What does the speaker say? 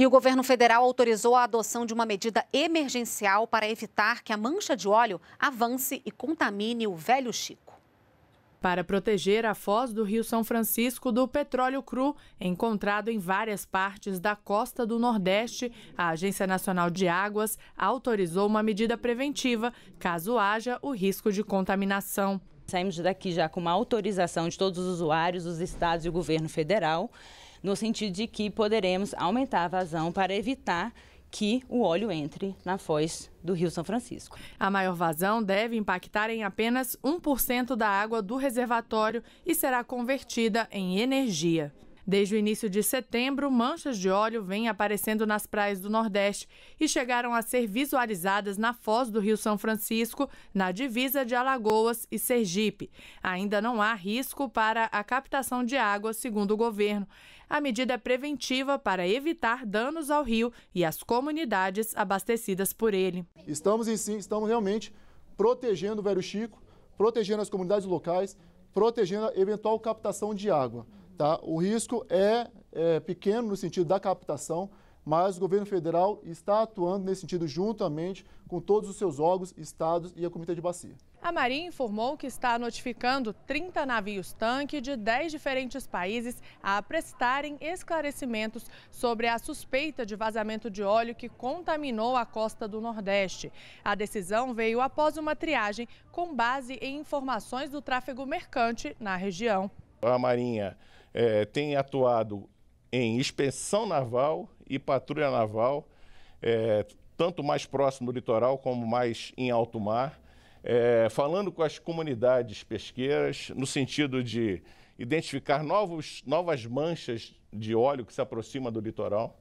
E o governo federal autorizou a adoção de uma medida emergencial para evitar que a mancha de óleo avance e contamine o velho Chico. Para proteger a foz do Rio São Francisco do petróleo cru encontrado em várias partes da costa do Nordeste, a Agência Nacional de Águas autorizou uma medida preventiva caso haja o risco de contaminação. Saímos daqui já com uma autorização de todos os usuários, os estados e o governo federal no sentido de que poderemos aumentar a vazão para evitar que o óleo entre na foz do Rio São Francisco. A maior vazão deve impactar em apenas 1% da água do reservatório e será convertida em energia. Desde o início de setembro, manchas de óleo vêm aparecendo nas praias do Nordeste e chegaram a ser visualizadas na foz do Rio São Francisco, na divisa de Alagoas e Sergipe. Ainda não há risco para a captação de água, segundo o governo. A medida é preventiva para evitar danos ao rio e às comunidades abastecidas por ele. Estamos em sim, estamos realmente protegendo o Velho Chico, protegendo as comunidades locais, protegendo a eventual captação de água. Tá? O risco é, é pequeno no sentido da captação, mas o governo federal está atuando nesse sentido juntamente com todos os seus órgãos, estados e a Comitê de Bacia. A Marinha informou que está notificando 30 navios-tanque de 10 diferentes países a prestarem esclarecimentos sobre a suspeita de vazamento de óleo que contaminou a costa do Nordeste. A decisão veio após uma triagem com base em informações do tráfego mercante na região. A Marinha é, tem atuado em inspeção naval e patrulha naval, é, tanto mais próximo do litoral como mais em alto mar, é, falando com as comunidades pesqueiras no sentido de identificar novos, novas manchas de óleo que se aproxima do litoral,